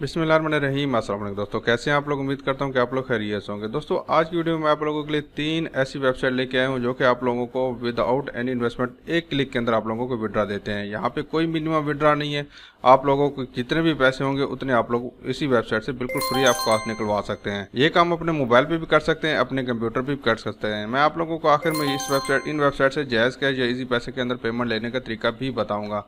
बिसमीम असल दोस्तों कैसे हैं आप लोग उम्मीद करता हूं कि आप लोग खैरियत होंगे दोस्तों आज की वीडियो में आप लोगों के लिए तीन ऐसी वेबसाइट लेके आया हूं जो कि आप लोगों को विदाउट एनी इन्वेस्टमेंट एक क्लिक के अंदर आप लोगों को विड्रा देते हैं यहां पे कोई मिनिमम विड्रा नहीं है आप लोगों को जितने भी पैसे होंगे उतने आप लोग इसी वेबसाइट से बिल्कुल फ्री आप कॉस्ट निकलवा सकते हैं ये काम अपने मोबाइल पर भी कर सकते हैं अपने कंप्यूटर पर भी कर सकते हैं मैं आप लोगों को आखिर में इस वेबसाइट इन वेबसाइट से जायज़ कैश या इजी पैसे के अंदर पेमेंट लेने का तरीका भी बताऊँगा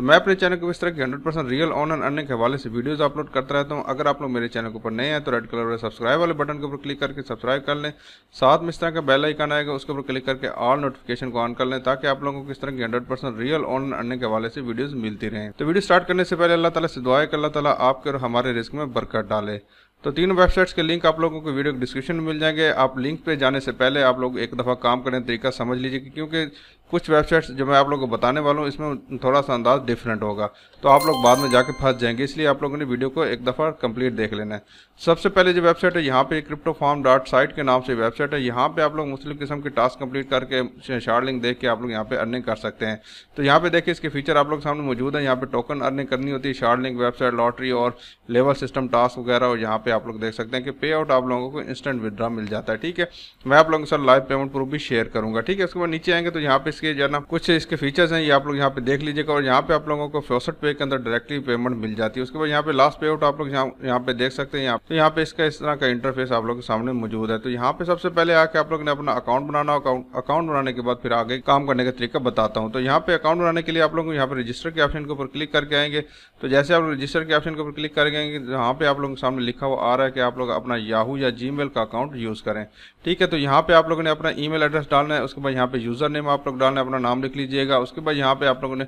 तो मैं अपने चैनल को इस तरह की hundred percent real on and earning के हवाले से वीडियोस अपलोड करता रहता हूँ अगर आप लोग मेरे चैनल के ऊपर नए हैं तो रेड कलर वाले सब्सक्राइब वाले बटन के ऊपर क्लिक करके सब्सक्राइब कर लें साथ में इस तरह का बेल आइकन आएगा उसके ऊपर क्लिक करके ऑल नोटिफिकेशन को ऑन कर लें ताकि आप लोगों को इस तरह की hundred percent real on and earning के हवाले से वीडियोज़ मिलती रहे तो वीडियो स्टार्ट करने से पहले अल्लाह तला से दुआ कर कि अल्लाह तला आपके और हमारे रिस्क में बरकत डाले तो तीन वेबसाइट्स के लिंक आप लोगों को वीडियो डिस्क्रिप्शन में मिल जाएंगे आप लिंक पे जाने से पहले आप लोग एक दफ़ा काम करने तरीका समझ लीजिए क्योंकि कुछ वेबसाइट्स जो मैं आप लोगों को बताने वाला हूँ इसमें थोड़ा सा अंदाज डिफरेंट होगा तो आप लोग बाद में जाके फंस जाएंगे इसलिए आप लोगों ने वीडियो को एक दफ़ा कंप्लीट देख लेना है सबसे पहले जो वेबसाइट है यहाँ पे क्रिप्टो फॉर्म डॉट साइट के नाम से वेबसाइट है यहाँ पे आप लोग मुस्लिम किस्म के टास्क कंप्लीट करके शार्ट लिंक देख के आप लोग यहाँ पे अर्निंग कर सकते हैं तो यहाँ पे देखिए इसके फीचर आप लोग सामने मौजूद है यहाँ पे टोकन अर्निंग करनी होती है शार्ट लिंक वेबसाइट लॉटरी और लेवल सिस्टम टास्क वगैरह और यहाँ पे आप लोग देख सकते हैं कि पे आउट आप लोगों को इंस्टेंट विदड्रा मिल जाता है ठीक है मैं आप लोगों के साथ लाइव पेमेंट प्रूफ भी शेयर करूँगा ठीक है उसके बाद नीचे आएंगे तो यहाँ पे इसके जो है ना कुछ इसके फीचर्स हैं ये आप लोग यहाँ पे देख लीजिएगा और यहाँ पे आप लोगों को फोसट पे के अंदर डायरेक्टली पेमेंट मिल जाती है उसके बाद यहाँ पे लास्ट पे आउट आप लोग यहाँ पे देख सकते हैं यहाँ तो यहाँ पे इसका इस तरह का इंटरफेस आप लोग के सामने मौजूद है तो यहाँ पे सबसे पहले आके आप लोग ने अपना अकाउंट बनाना अकाउंट बनाने के बाद फिर आगे काम करने का तरीका बताता हूँ तो यहाँ पे अकाउंट बनाने के लिए आप लोग यहाँ पे रजिस्टर के ऑप्शन के ऊपर क्लिक करके आएंगे तो जैसे आप रजिस्टर के ऑप्शन के ऊपर क्लिक करके आएंगे यहाँ पे आप लोगों के सामने लिखा हुआ आ रहा है कि आप लोग अपना याहू या जी का अकाउंट यूज करें ठीक है तो यहाँ पे आप लोगों ने अपना ई एड्रेस डालना है उसके बाद यहाँ पे यूजर नेम आप लोग डालना है अपना नाम लिख लीजिएगा उसके बाद यहाँ पे आप लोगों ने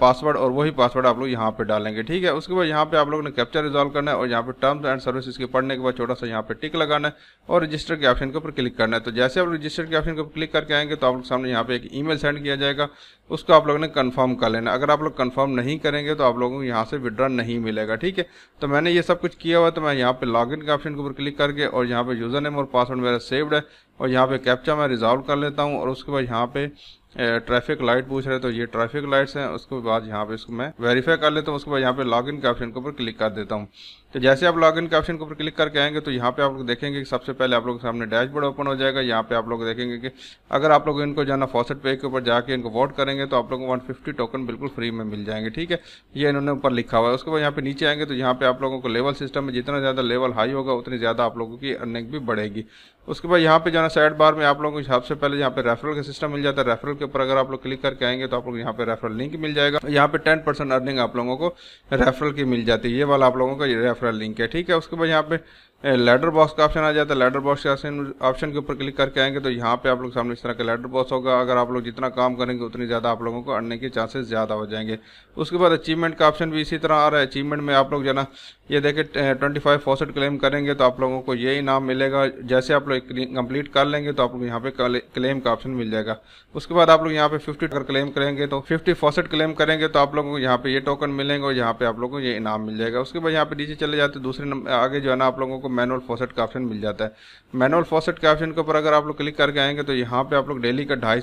पासवर्ड और वही पासवर्ड आप लोग यहाँ पे डालेंगे ठीक है उसके बाद यहाँ पे आप लोगों ने कैप्चर रिजॉल्व करना है और यहाँ पे टर्म्स एंड सर्विस के पढ़ने के बाद छोटा सा यहाँ पे टिक लगाना है और रजिस्टर के ऑप्शन के ऊपर क्लिक करना है तो जैसे आप रजिस्टर के ऑप्शन के ऊपर क्लिक करके आएंगे तो आप लोग सामने यहाँ पे एक ईमेल सेंड किया जाएगा उसको आप लोगों ने कंफर्म कर लेना अगर आप लोग कंफर्म नहीं करेंगे तो आप लोगों को यहाँ से विड्रा नहीं मिलेगा ठीक है तो मैंने ये सब कुछ किया हुआ तो मैं यहाँ पे लॉगिन के ऑप्शन के ऊपर क्लिक करके और यहाँ पे यूज़र नेम और पासवर्ड मेरा सेव्ड है और यहाँ पे कैप्चा मैं रिजॉल्व कर लेता हूँ और उसके बाद यहाँ पे ट्रैफिक लाइट पूछ रहे तो ये ट्रैफिक लाइट्स हैं उसके बाद यहाँ पे इसको मैं वेरीफाई कर लेता हूँ उसके बाद यहाँ पे लॉग के ऑप्शन के ऊपर क्लिक कर देता हूँ तो जैसे आप लॉगिन के ऑप्शन के ऊपर क्लिक करके आएंगे तो यहाँ पे आप लोग देखेंगे कि सबसे पहले आप लोग के सामने डैशबोर्ड ओपन हो जाएगा यहाँ पे आप लोग देखेंगे कि अगर आप लोग इनको जाना फॉसेट पे के ऊपर जाके इनको वोट करेंगे तो आप लोगों को 150 टोकन बिल्कुल फ्री में मिल जाएंगे ठीक है ये इन्होंने ऊपर लिखा हुआ है उसके बाद यहाँ पे नीचे आएंगे तो यहाँ पे आप लोगों को लेवल सिस्टम में जितना ज़्यादा लेवल हाई होगा उतनी ज़्यादा आप लोगों की अर्निंग भी बढ़ेगी उसके बाद यहाँ पे जाना साइड बार में आप लोगों को सबसे पहले यहाँ पे रेफरल का सिस्टम मिल जाता है रेफरल के ऊपर अगर आप लोग क्लिक करके आएंगे तो आप लोग यहाँ पे रेफरल लिंक मिल जाएगा यहाँ पे टेन परसेंट अर्निंग आप लोगों को रेफरल की मिल जाती है ये वाला आप लोगों का रेफरल लिंक है ठीक है उसके बाद यहाँ पे लेडर बॉक्स का ऑप्शन आ जाता है लेडर बॉक्स के ऑप्शन के ऊपर क्लिक करके आएंगे तो यहाँ पे आप लोग सामने इस तरह का लेडर बॉक्स होगा अगर आप लोग जितना काम करेंगे उतनी ज़्यादा आप लोगों को अर्निंग के चांसेस ज़्यादा हो जाएंगे उसके बाद अचीवमेंट का ऑप्शन भी इसी तरह आ रहा है अचीवमेंट में आप लोग जाना ये देखिए ट्वेंटी फाइव फॉसेट क्लेम करेंगे तो आप लोगों को ये इनाम मिलेगा जैसे आप लोग कंप्लीट कर लेंगे तो आप लोग यहाँ पे क्लेम का ऑप्शन मिल जाएगा उसके बाद आप लोग यहाँ पे फिफ्टी अगर क्लेम करेंगे तो फिफ्टी फॉसेट क्लेम करेंगे तो आप लोगों को यहाँ पे ये टोकन मिलेंगे और यहाँ पे आप लोगों को ये इनाम मिल जाएगा उसके बाद यहाँ पे नीचे चले जाते दूसरे आगे जो है ना आप लोगों को मैनुअल फॉसेट का ऑप्शन मिल जाता है मैनुअल फॉसेट के ऑप्शन के ऊपर अगर आप लोग क्लिक करके आएंगे तो यहाँ पे आप लोग डेली का ढाई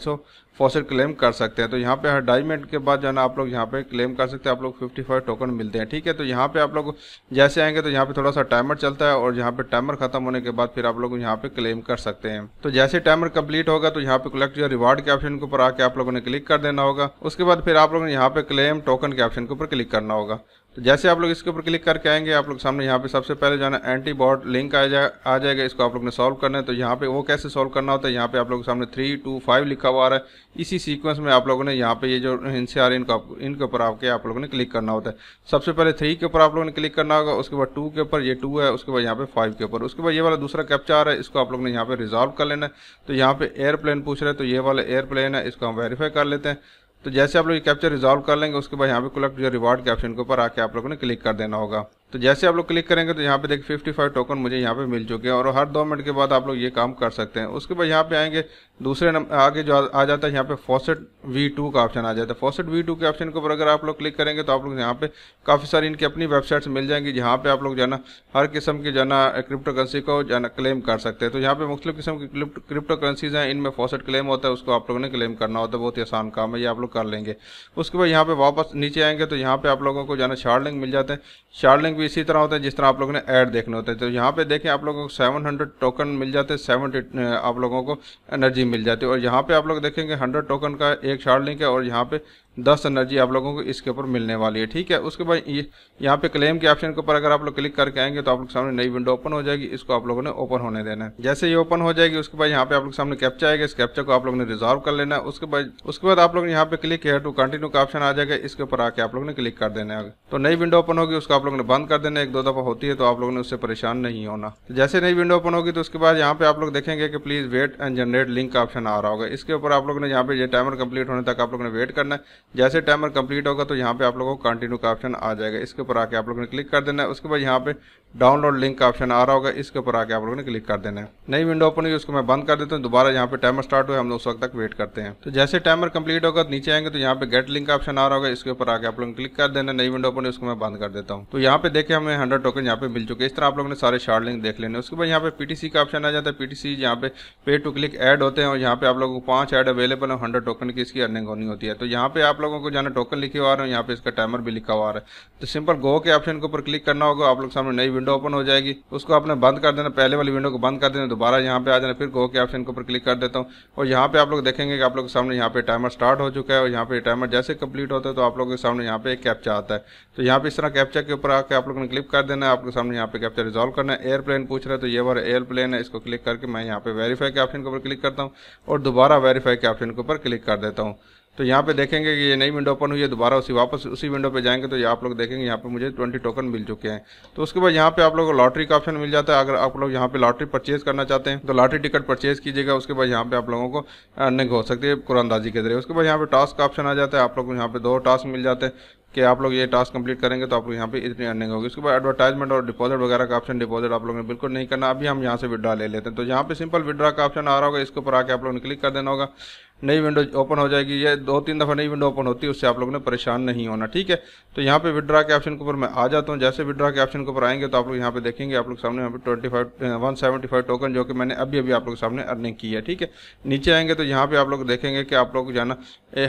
फॉसिल क्लेम कर सकते हैं तो यहाँ पे हर ढाई मिनट के बाद जो है ना आप लोग यहाँ पे क्लेम कर सकते हैं आप लोग 55 टोकन मिलते हैं ठीक है तो यहाँ पे आप लोग जैसे आएंगे तो यहाँ पे थोड़ा सा टाइमर चलता है और यहाँ पे टाइमर खत्म होने के बाद फिर आप लोग यहाँ पे क्लेम कर सकते हैं तो जैसे टाइमर कम्प्लीट होगा तो यहाँ पे कलेक्ट या रिवार्ड के ऑप्शन के ऊपर आके आप लोगों ने क्लिक कर देना होगा उसके बाद फिर आप लोगों ने यहाँ पे क्लेम टोकन के ऑप्शन के ऊपर क्लिक करना होगा तो जैसे आप लोग इसके ऊपर क्लिक करके आएंगे आप लोग सामने यहाँ पे सबसे पहले जाना एंटी बॉड लिंक आ जाए आ जाएगा इसको आप लोग ने सॉल्व करना है तो यहाँ पे वो कैसे सॉल्व करना होता है यहाँ पे आप लोग सामने थ्री टू फाइव लिखा हुआ आ रहा है इसी सीक्वेंस में आप लोगों ने यहाँ पे ये जो हिंसे आ रही है इनको इनके ऊपर आपके आप लोगों ने क्लिक करना होता है सबसे पहले थ्री के ऊपर आप लोगों ने क्लिक करना होगा उसके बाद टू के ऊपर ये टू है उसके बाद यहाँ पे फाइव के ऊपर उसके बाद ये वाला दूसरा कैप्चा आ रहा है इसको आप लोग ने यहाँ पे रिजॉल्व कर लेना है तो यहाँ पे एयरप्लेन पूछ रहे हैं तो ये वाला एयरप्लेन है इसको हम वेरीफाई कर लेते हैं तो जैसे आप लोग ये कैप्चर रिजॉल्व कर लेंगे उसके बाद यहाँ पे कलेक्ट जो रिवॉर्ड के ऑप्शन के ऊपर आके आप लोगों ने क्लिक कर देना होगा तो जैसे आप लोग क्लिक करेंगे तो यहाँ पे देखिए 55 टोकन मुझे यहाँ पे मिल चुके हैं और हर दो मिनट के बाद आप लोग ये काम कर सकते हैं उसके बाद यहाँ पे आएंगे दूसरे नंबर आगे जो आ जाता है यहाँ पे फॉसेट V2 का ऑप्शन आ जाता है फॉसेट V2 के ऑप्शन के ऊपर अगर आप लोग क्लिक करेंगे तो आप लोग यहाँ पे काफ़ी सारी इनकी अपनी वेबसाइट्स मिल जाएंगी जहाँ पे आप लोग जाना हर किस्म के जाना क्रिप्टो करेंसी को जाना क्लेम कर सकते हैं तो यहाँ पे मुख्तु किस्म की क्रिप्टो करेंसीज हैं इनमें फॉसेट क्लेम होता है उसको आप लोगों ने क्लेम करना होता है बहुत ही आसान काम है ये आप लोग कर लेंगे उसके बाद यहाँ पे वापस नीचे आएंगे तो यहाँ पे आप लोगों को जाना शार्ड लिंक मिल जाते हैं शार्ड लिंक भी इसी तरह होता है जिस तरह आप लोगों ने ऐड देखने होते हैं तो यहाँ पे देखें आप लोगों को 700 टोकन मिल जाते हैं सेवन आप लोगों को एनर्जी मिल जाती है और यहाँ पे आप लोग देखेंगे 100 टोकन का एक शार्ट लिंक है और यहाँ पे दस एनर्जी आप लोगों को इसके ऊपर मिलने वाली है ठीक है उसके बाद ये यहाँ पे क्लेम के ऑप्शन के ऊपर अगर आप लोग क्लिक करके आएंगे तो आप लोग सामने नई विंडो ओपन हो जाएगी इसको आप लोगों ने ओपन होने देना है जैसे ये ओपन हो जाएगी उसके बाद यहाँ पे आप लोग सामने कैप्चा आएगा इस कैप्चर को आप लोग ने रिजॉर्व कर लेना है उसके बाद उसके बाद आप लोग यहाँ पे क्लिक हेयर टू कंटिन्यू का ऑप्शन आ जाएगा इसके ऊपर आके आप लोग ने क्लिक कर देना है तो नई विंडो ओपन होगी उसको आप लोग ने बंद कर देना एक दो दफा होती है तो आप लोग ने उससे परेशान नहीं होना जैसे नई विंडो ओपन होगी तो उसके बाद यहाँ पे आप लोग देखेंगे कि please wait and generate link का ऑप्शन आ रहा होगा इसके ऊपर आप लोग ने यहाँ पे टाइमर कंप्लीट होने तक आप लोग ने वेट करना है जैसे टाइमर कंप्लीट होगा तो यहाँ पे आप लोगों को कंटिन्यू का ऑप्शन आ जाएगा इसके ऊपर आके आप लोगों ने क्लिक कर देना है उसके बाद यहाँ पे डाउनलोड लिंक का ऑप्शन आ रहा होगा इसके ऊपर आके आप लोगों ने क्लिक कर देना है नई विंडो ओपन हुई उसको मैं बंद कर देता हूँ दोबारा यहाँ पे टाइमर स्टार्ट हुआ हम लोग उस वक्त तक वेट करते हैं तो जैसे टाइमर कंप्लीट होगा तो नीचे आएंगे तो यहाँ पे गेट लिंक का ऑप्शन आ रहा होगा इसके ऊपर आके आप लोगों ने क्लिक कर देना नई विंडो ओपन हुई उसको मैं बंद कर देता हूँ तो यहाँ पे देखे हमें हंड्रेड टोकन यहाँ पे मिल चुके इस तरह आप लोगों ने सारे शार्ट लिंक देख लेने उसके बाद यहाँ पे पीटीसी का ऑप्शन आ जाता है पीटीसी यहाँ पे पे टू क्लिक एड होते हैं और यहाँ पे आप लोगों को पांच एड अवेलेबल है हंड्रेड टोकन की इसकी अर्निंग होनी होती है तो यहाँ पे आप आप लोगों को जाना टोकन लिखे हुआ है यहाँ पे इसका टाइमर भी लिखा हुआ है तो सिंपल गो के ऑप्शन के ऊपर क्लिक करना होगा आप लोग सामने नई विंडो ओपन हो जाएगी उसको आपने बंद कर देना पहले वाली विंडो को बंद कर देना दोबारा यहाँ पे आ जाना फिर गो के ऑप्शन के ऊपर क्लिक कर देता हूँ और यहाँ पे आप लोग देखेंगे कि आप लोग सामने यहाँ पे टाइमर स्टार्ट हो चुका है और यहाँ पे टाइमर जैसे कंप्लीट होता है तो आप लोगों के सामने यहाँ पे एक कैप्चा आता है तो यहाँ पे इस तरह कैप्चा के ऊपर आके आप लोगों ने क्लिक कर देना है आपके सामने यहाँ पे कैप्चा रिजॉल्व करना है एयरप्लेन पूछ रहे तो ये बार एयरप्लेन है इसको क्लिक करके मैं यहाँ पे वेरीफाई के ऑप्शन के ऊपर क्लिक करता हूँ और दोबारा वेरीफाई के ऑप्शन के ऊपर क्लिक कर देता हूँ तो यहाँ पे देखेंगे कि ये नई विंडो ओपन हुई है दोबारा उसी वापस उसी विंडो पे जाएंगे तो ये आप लोग देखेंगे यहाँ पे मुझे 20 टोकन मिल चुके हैं तो उसके बाद यहाँ पे आप लोगों को लॉटरी का ऑप्शन मिल जाता है अगर आप लोग यहाँ पे लॉटरी परचेज करना चाहते हैं तो लॉटरी टिकट परचेज कीजिएगा उसके बाद यहाँ पे आप लोगों को अर्निंग हो सकती है कुरानदाजी के जरिए उसके बाद यहाँ पे टास्क का ऑप्शन आ जाता है आप लोग को यहाँ पे दो टास्क मिल जाते हैं कि आप लोग ये टास्क कंप्लीट करेंगे तो आप लोग यहाँ पे इतनी अर्निंग होगी उसके बाद एडवर्टाइजमेंट और डिपॉजिट वगैरह का ऑप्शन डिपॉजिट आप लोगों ने बिल्कुल नहीं करना अभी हम यहाँ से विड्रा ले लेते हैं तो यहाँ पे सिंपल विड्रा का ऑप्शन आ रहा होगा इसके ऊपर आके आप लोग ने क्लिक कर देना होगा नई विंडो ओपन हो जाएगी ये दो तीन दफ़ा नई विंडो ओपन होती है उससे आप लोगों ने परेशान नहीं होना ठीक है तो यहाँ पे विड्रा के ऑप्शन के ऊपर मैं आ जाता हूँ जैसे विड्रा के ऑप्शन के ऊपर आएंगे तो आप लोग यहाँ पे देखेंगे आप लोग सामने यहाँ पे twenty five one seventy five token जो कि मैंने अभी अभी आप लोग सामने अर्निंग की है ठीक है नीचे आएंगे तो यहाँ पर आप लोग देखेंगे कि आप लोग जो है ना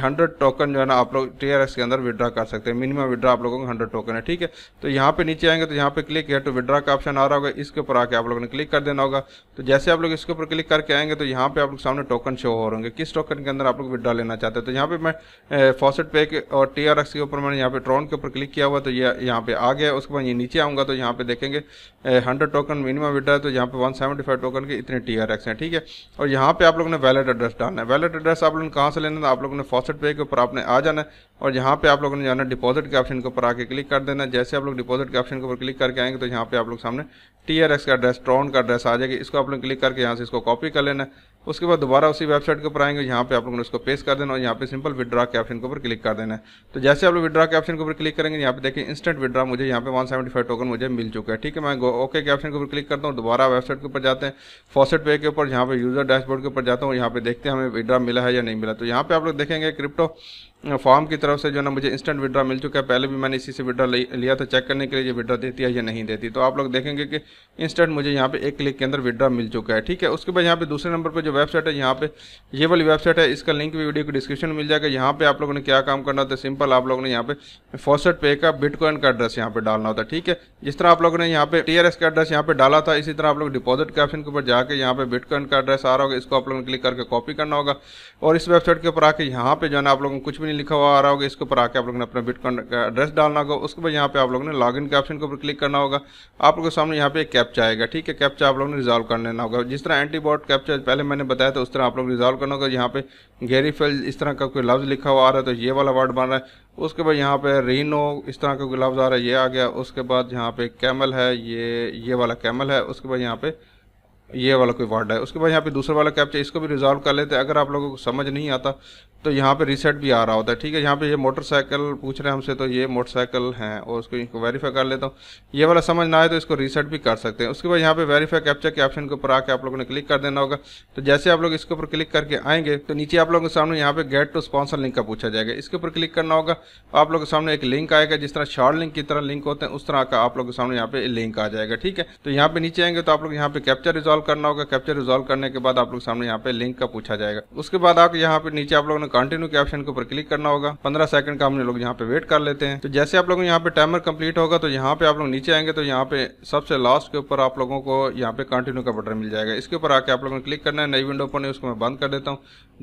हंड्रेड टोकन जो है ना आप लोग टी के अंदर विड्रा कर सकते हैं मिनिमम विड्रा आप लोगों का हंड्रेड टोकन है ठीक है तो यहाँ पे नीचे आएंगे तो यहाँ पे क्लिक है तो विड्रा का ऑप्शन आ रहा होगा इसके ऊपर आके आप लोगों ने क्लिक कर देना होगा तो जैसे आप लोग इसके ऊपर क्लिक करके आएंगे तो यहाँ पे आप लोग सामने टोकन शो हो रहे होंगे किस टोकन सेकंड के अंदर आप लोग विड्रॉ लेना चाहते हैं तो यहाँ पे मैं फॉसेट पे और टी आर एक्स के ऊपर मैंने यहाँ पे ट्रॉन के ऊपर क्लिक किया हुआ तो ये यह यहाँ पे आ गया उसके बाद ये नीचे आऊँगा तो यहाँ पे देखेंगे हंड्रेड टोकन मिनिमम विड्रॉ तो यहाँ पे वन टोकन के इतने टी आर हैं ठीक है और यहाँ पे आप लोग ने वैलेट एड्रेस डालना है वैलेट एड्रेस आप लोगों ने कहाँ से लेना था आप लोगों ने फॉसेट पे के ऊपर आपने आ जाना है और यहाँ पे आप लोगों ने जाना डिपॉजिट के ऑप्शन के ऊपर आके क्लिक कर देना जैसे आप लोग डिपॉजिट के ऑप्शन के ऊपर क्लिक करके आएंगे तो यहाँ पे आप लोग सामने टी आर एस का एड्रेस ट्रॉन का एड्रेस आ जाएगा इसको आप लोग क्लिक करके यहाँ से इसको कॉपी कर लेना उसके बाद दोबारा उसी वेबसाइट के ऊपर आएंगे यहाँ पे आप लोगों ने उसको पेस्ट कर देना और यहाँ पे सिंपल विड्रा के ऑप्शन के ऊपर क्लिक कर देना है तो जैसे आप लोग विद्रा के ऑप्शन के ऊपर क्लिक करेंगे यहाँ पे देखिए इंस्टेंट विड्रा मुझे यहाँ पे वन टोकन मुझे मिल चुका है ठीक है मैं ओके के ऑप्शन के ऊपर क्लिक करता हूँ दोबारा वेबसाइट के ऊपर जाते हैं फॉसेट पे के ऊपर यहाँ पे यूजर डैशबोर्ड के ऊपर जाता हूँ यहाँ पे देखते हैं हमें विड्रा मिला है या नहीं मिला तो यहाँ पे आप लोग देखेंगे क्रिप्टो फॉर्म की तरफ से जो ना मुझे इंस्टेंट विड्रा मिल चुका है पहले भी मैंने इसी से विड्रा लिया था चेक करने के लिए ये विड्रा देती है या नहीं देती तो आप लोग देखेंगे कि इंस्टेंट मुझे यहाँ पे एक क्लिक के अंदर विड्रा मिल चुका है ठीक है उसके बाद यहाँ पे दूसरे नंबर पर जो वेबसाइट है यहाँ पे ये वाली वेबसाइट है इसका लिंक भी वीडियो की डिस्क्रिप्शन मिल जाएगा यहाँ पे आप लोगों ने क्या काम करना होता सिंपल आप लोगों ने यहाँ पे फोसेट पे का बिटकॉइन का एड्रेस यहाँ पे डालना होता ठीक है जिस तरह आप लोगों ने यहाँ पे टी का एड्रेस यहाँ पे डाला था इसी तरह आप लोग डिपोजिट के ऑप्शन के ऊपर जाकर यहाँ पे बिटकॉइन का एड्रेस आ रहा होगा इसको आप लोगों ने क्लिक करके कॉपी करना होगा और इस वेबसाइट के ऊपर आके यहाँ पे जो है आप लोगों को कुछ भी नहीं लिखा हुआ आ रहा होगा इसके ऊपर आके आप लोगों ने अपना बिटकॉइन का एड्रेस डालना होगा उसके बाद यहाँ पे आप लोगों ने लॉगिन के ऑप्शन के ऊपर क्लिक करना होगा आप लोगों के सामने यहाँ पे एक कैप्चा आएगा ठीक है कैप्चा आप लोगों ने रिजॉल्व कर लेना होगा जिस तरह एंटीबॉट कैप्चा पहले मैंने बताया था उस तरह आप लोग रिजॉल्व करना होगा यहाँ पे गैरी फेल इस तरह का कोई लफ्ज़ लिखा हुआ आ रहा है तो ये वाला वर्ड बन रहा है उसके बाद यहाँ पे रीनो इस तरह का कोई लफ्ज़ आ रहा है ये आ गया उसके बाद यहाँ पे कैमल है ये ये वाला कैमल है उसके बाद यहाँ पे ये वाला कोई वर्ड है उसके बाद यहाँ पे दूसरा वाला कैप्चर इसको भी रिजॉल्व कर लेते हैं अगर आप लोगों को समझ नहीं आता तो यहाँ पे रीसेट भी आ रहा होता है ठीक है यहाँ पे ये मोटरसाइकिल पूछ रहे हैं हमसे तो ये मोटरसाइकिल हैं और उसको इनको वेरीफाई कर लेता हूँ ये वाला समझ ना आए तो इसको रीसेट भी कर सकते हैं उसके बाद यहाँ पे वेरीफाई कैप्चर के ऑप्शन के ऊपर आके आप लोगों ने क्लिक कर देना होगा तो जैसे आप लोग इसके ऊपर क्लिक करके आएंगे तो नीचे आप लोगों के सामने यहाँ पे गेट टू स्पॉन्सर लिंक का पूछा जाएगा इसके ऊपर क्लिक करना होगा तो आप लोगों के सामने एक लिंक आएगा जिस तरह शार्ट लिंक की तरह लिंक होते हैं उस तरह का आप लोगों के सामने यहाँ पे लिंक आ जाएगा ठीक है तो यहाँ पे नीचे आएंगे तो आप लोग यहाँ पे कैप्चर रिजॉल्व रिजॉल्व करना होगा कैप्चर रिजॉल्व करने के बाद आप लोग सामने यहाँ पे लिंक का पूछा जाएगा उसके बाद आप यहाँ पे नीचे आप लोगों ने कंटिन्यू के ऑप्शन के ऊपर क्लिक करना होगा पंद्रह सेकंड का हम लोग यहाँ पे वेट कर लेते हैं तो जैसे आप लोगों यहाँ पे टाइमर कम्प्लीट होगा तो यहाँ पे आप लोग नीचे आएंगे तो यहाँ पे सबसे लास्ट के ऊपर आप लोगों को यहाँ पे कंटिन्यू का बटन मिल जाएगा इसके ऊपर आके आप लोगों ने क्लिक करना है नई विंडो ओपन है उसको मैं बंद कर देता हूँ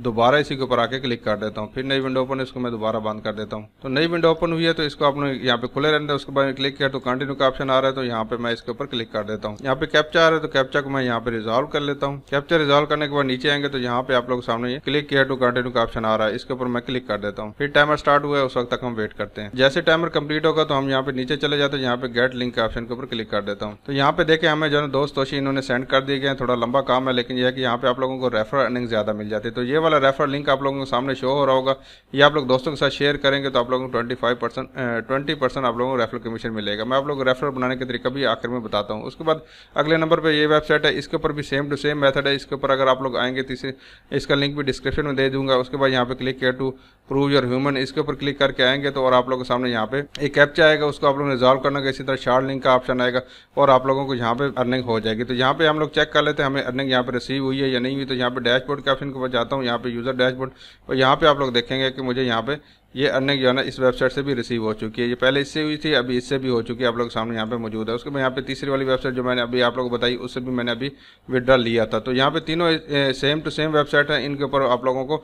दोबारा इसी के ऊपर आके क्लिक कर देता हूँ फिर नई विंडो ओपन है उसको मैं दोबारा बंद कर देता हूँ तो नई विंडो ओपन हुई है तो इसको आप लोग यहाँ पे खुले रहने उसके बाद क्लिक किया तो कंटिन्यू का ऑप्शन आ रहा है तो यहाँ पे मैं इसके ऊपर क्लिक कर देता हूँ यहाँ पे कैप्चा आ रहा है तो कैप्चा को मैं यहाँ पे रिजोल्व कर लेता हूँ कैप्चर रिजोल्व करने के बाद नीचे आएंगे तो यहाँ पे आप लोग सामने ये क्लिक किया टू कंटिन्यू का ऑप्शन आ रहा है इसके ऊपर मैं क्लिक कर देता हूँ फिर टाइमर स्टार्ट हुआ है उस वक्त तक हम वेट करते हैं जैसे टाइमर कम्प्लीट होगा तो हम यहाँ पे नीचे चले जाते हैं यहाँ पे गेट लिंक के ऑप्शन के ऊपर क्लिक कर देता हूँ तो यहाँ पे देखे हमें जो है दोस्त तोशी इन्होंने सेंड कर दिए गए थोड़ा लंबा काम है लेकिन यह है कि यहाँ पे आप लोगों को रेफर अर्निंग ज्यादा मिल जाती है तो ये वाला रेफर लिंक आप लोगों के सामने शो हो रहा होगा ये आप लोग दोस्तों के साथ शेयर करेंगे तो आप लोगों को twenty five percent twenty percent आप लोगों को रेफर कमीशन मिलेगा मैं आप लोग रेफर बनाने के तरीका भी आखिर में बताता हूँ उसके बाद अगले नंबर पर ये वेबसाइट है इसके इसके ऊपर भी सेम टू सेम मेथड है इसके ऊपर अगर आप लोग आएंगे तो इसे इसका लिंक भी डिस्क्रिप्शन में दे दूंगा उसके बाद यहाँ पे क्लिक किया टू प्रूव योर ह्यूमन इसके ऊपर क्लिक करके आएंगे तो और आप लोगों के सामने यहाँ पे एक कैप्चा आएगा उसको आप लोग रिजॉल्व करना इसी तरह शार्ट लिंक का ऑप्शन आएगा और आप लोगों को यहाँ पे अर्निंग हो जाएगी तो यहाँ पे हम लोग चेक कर लेते हैं हमें अर्निंग यहाँ पे रिसीव हुई है या नहीं हुई तो यहाँ पे डैशबोर्ड के ऑप्शन के ऊपर जाता हूँ यहाँ पे यूज़र डैशबोर्ड और यहाँ पे आप लोग देखेंगे कि मुझे यहाँ पे ये अर्निंग जो है ना इस वेबसाइट से भी रिसीव हो चुकी है ये पहले इससे हुई थी अभी इससे भी हो चुकी है आप लोग सामने यहाँ पे मौजूद है उसके बाद यहाँ पे तीसरी वाली वेबसाइट जो मैंने अभी आप लोग को बताई उससे भी मैंने अभी विड्रा लिया था तो यहाँ पे तीनों सेम टू सेम वेबसाइट है इनके ऊपर आप लोगों को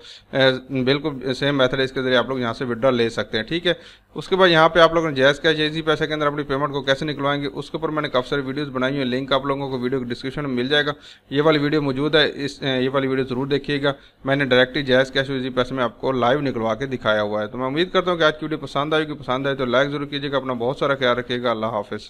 बिल्कुल सेम मेथड इसके जरिए आप लोग यहाँ से विड्रा ले सकते हैं ठीक है उसके बाद यहाँ पे आप लोगों ने जैस कैश इसी पैसे के अंदर अपनी पेमेंट को कैसे निकलवाएंगे उसके ऊपर मैंने काफ़ी सारी वीडियोज बनाई हुई लिंक आप लोगों को वीडियो के डिस्क्रिप्शन में मिल जाएगा ये वाली वीडियो मौजूद है इस ये वाली वीडियो ज़रूर देखिएगा मैंने डायरेक्टली जैस कैश इसी पैसे में आपको लाइव निकलवा के दिखाया हुआ है तो मैं उम्मीद करता हूँ कि आज की वीडियो पसंद आएगी पसंद आए तो लाइक जरूर कीजिएगा अपना बहुत सारा ख्याल रखिएगा अल्लाह हाफिज़